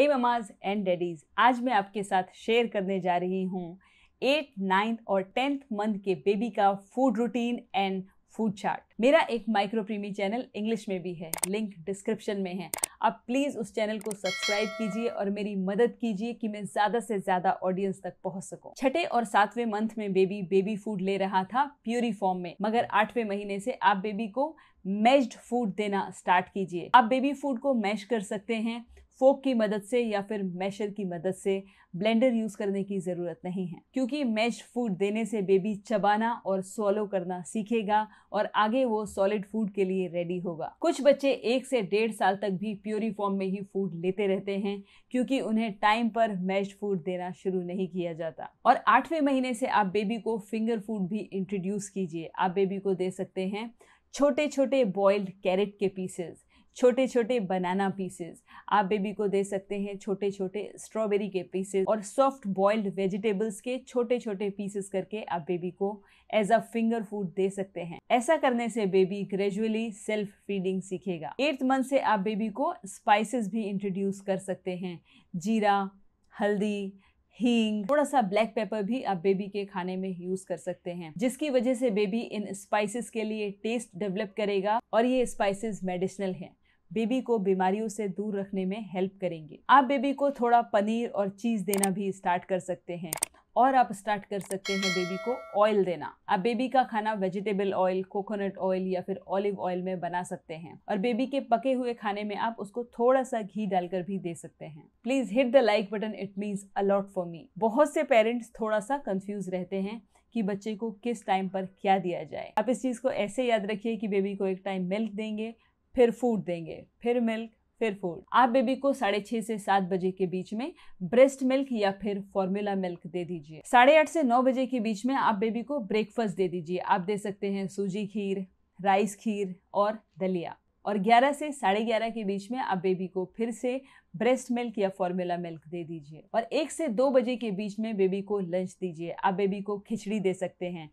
hey mama's and daddies आज मैं आपके साथ शेयर करने जा रही हूँ एट नाइन्थ और टेंथ मंथ के बेबी का food routine and food chart मेरा एक माइक्रो प्रीमी चैनल इंग्लिश में भी है लिंक डिस्क्रिप्शन में है आप प्लीज़ उस चैनल को सब्सक्राइब कीजिए और मेरी मदद कीजिए कि मैं ज़्यादा से ज़्यादा ऑडियंस तक पहुँच सकूँ छठे और सातवें मंथ में बेबी बेबी फूड ले रहा था प्योरी फॉर्म में मगर आठवें महीने से आप बेबी को मैश्ड फूड देना स्टार्ट कीजिए आप बेबी फूड को मैश कर सकते हैं फोक की मदद से या फिर मैशर की मदद से ब्लेंडर यूज़ करने की ज़रूरत नहीं है क्योंकि मैश फूड देने से बेबी चबाना और सोलो करना सीखेगा और आगे वो सॉलिड फूड के लिए रेडी होगा कुछ बच्चे एक से डेढ़ साल तक भी प्योरी फॉर्म में ही फूड लेते रहते हैं क्योंकि उन्हें टाइम पर मैश फूड देना शुरू नहीं किया जाता और आठवें महीने से आप बेबी को फिंगर फूड भी इंट्रोड्यूस कीजिए आप बेबी को दे सकते हैं छोटे छोटे बॉइल्ड कैरेट के पीसेस छोटे छोटे बनाना पीसेस आप बेबी को दे सकते हैं छोटे छोटे स्ट्रॉबेरी के पीसेस और सॉफ्ट बॉइल्ड वेजिटेबल्स के छोटे छोटे पीसेस करके आप बेबी को एज अ फिंगर फूड दे सकते हैं ऐसा करने से बेबी ग्रेजुअली सेल्फ फीडिंग सीखेगा एट्थ मंथ से आप बेबी को स्पाइसेस भी इंट्रोड्यूस कर सकते हैं जीरा हल्दी हींग थोड़ा सा ब्लैक पेपर भी आप बेबी के खाने में यूज कर सकते हैं जिसकी वजह से बेबी इन स्पाइसेस के लिए टेस्ट डेवलप करेगा और ये स्पाइसेस मेडिसिनल हैं बेबी को बीमारियों से दूर रखने में हेल्प करेंगे आप बेबी को थोड़ा पनीर और चीज़ देना भी स्टार्ट कर सकते हैं और आप स्टार्ट कर सकते हैं बेबी को ऑयल देना आप बेबी का खाना वेजिटेबल ऑयल कोकोनट ऑयल या फिर ऑलिव ऑयल में बना सकते हैं और बेबी के पके हुए खाने में आप उसको थोड़ा सा घी डालकर भी दे सकते हैं please hit the like button it means a lot for me बहुत से पेरेंट्स थोड़ा सा कंफ्यूज रहते हैं कि बच्चे को किस टाइम पर क्या दिया जाए आप इस चीज़ को ऐसे याद रखिए कि बेबी को एक टाइम मिल्क देंगे फिर फूड देंगे फिर मिल्क फिर फूड आप बेबी को साढ़े छः से सात बजे के बीच में ब्रेस्ट मिल्क या फिर फॉर्मूला मिल्क दे दीजिए साढ़े आठ से नौ बजे के बीच में आप बेबी को ब्रेकफास्ट दे दीजिए आप दे सकते हैं सूजी खीर राइस खीर और दलिया और 11 से साढ़े ग्यारह के बीच में आप बेबी को फिर से ब्रेस्ट मिल्क या फॉर्मूला मिल्क दे दीजिए और एक से दो बजे के बीच में बेबी को लंच दीजिए आप बेबी को खिचड़ी दे सकते हैं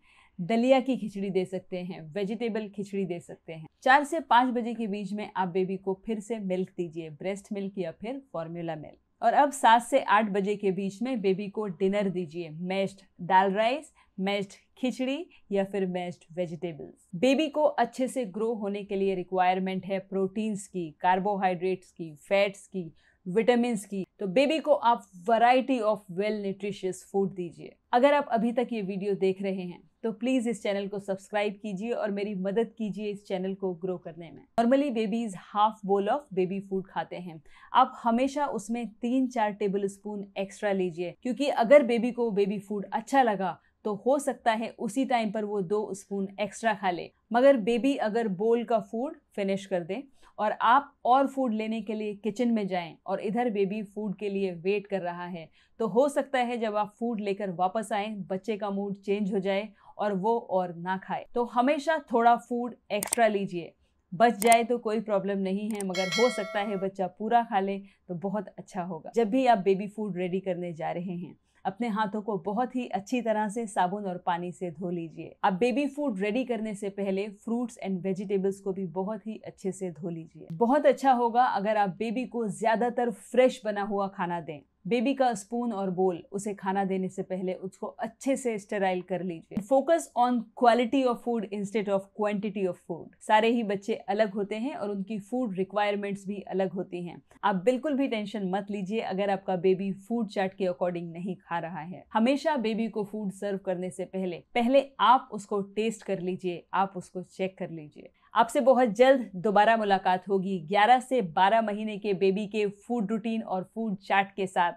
दलिया की खिचड़ी दे सकते हैं वेजिटेबल खिचड़ी दे सकते हैं चार से पाँच बजे के बीच में आप बेबी को फिर से मिल्क दीजिए ब्रेस्ट मिल्क या फिर फॉर्मूला मिल्क और अब सात से आठ बजे के बीच में बेबी को डिनर दीजिए mashed dal rice mashed khichdi या फिर मेस्ड वेजिटेबल्स बेबी को अच्छे से ग्रो होने के लिए रिक्वायरमेंट है प्रोटीन्स की कार्बोहाइड्रेट्स की फैट्स की विटामिन की तो बेबी को आप variety of well nutritious food दीजिए अगर आप अभी तक ये वीडियो देख रहे हैं तो प्लीज़ इस चैनल को सब्सक्राइब कीजिए और मेरी मदद कीजिए इस चैनल को ग्रो करने में normally babies half bowl of baby food खाते हैं आप हमेशा उसमें तीन चार टेबल स्पून एक्स्ट्रा लीजिए क्योंकि अगर बेबी को बेबी फूड अच्छा लगा तो हो सकता है उसी टाइम पर वो दो स्पून एक्स्ट्रा खा ले मगर बेबी अगर बोल का फूड फिनिश कर दे और आप और फूड लेने के लिए किचन में जाएं और इधर बेबी फूड के लिए वेट कर रहा है तो हो सकता है जब आप फूड लेकर वापस आए बच्चे का मूड चेंज हो जाए और वो और ना खाए तो हमेशा थोड़ा फूड एक्स्ट्रा लीजिए बच जाए तो कोई प्रॉब्लम नहीं है मगर हो सकता है बच्चा पूरा खा ले तो बहुत अच्छा होगा जब भी आप बेबी फूड रेडी करने जा रहे हैं अपने हाथों को बहुत ही अच्छी तरह से साबुन और पानी से धो लीजिए आप बेबी फूड रेडी करने से पहले फ्रूट्स एंड वेजिटेबल्स को भी बहुत ही अच्छे से धो लीजिए बहुत अच्छा होगा अगर आप बेबी को ज़्यादातर फ्रेश बना हुआ खाना दें बेबी का स्पून और बोल उसे खाना देने से पहले उसको अच्छे से स्टेराइल कर लीजिए focus on quality of food instead of quantity of food सारे ही बच्चे अलग होते हैं और उनकी फूड रिक्वायरमेंट्स भी अलग होती हैं आप बिल्कुल भी टेंशन मत लीजिए अगर आपका बेबी फूड चार्ट के अकॉर्डिंग नहीं खा रहा है हमेशा बेबी को फूड सर्व करने से पहले पहले आप उसको टेस्ट कर लीजिए आप उसको चेक कर लीजिए आपसे बहुत जल्द दोबारा मुलाकात होगी 11 से 12 महीने के बेबी के फूड रूटीन और फूड चैट के साथ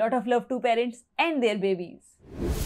lot of love to parents and their babies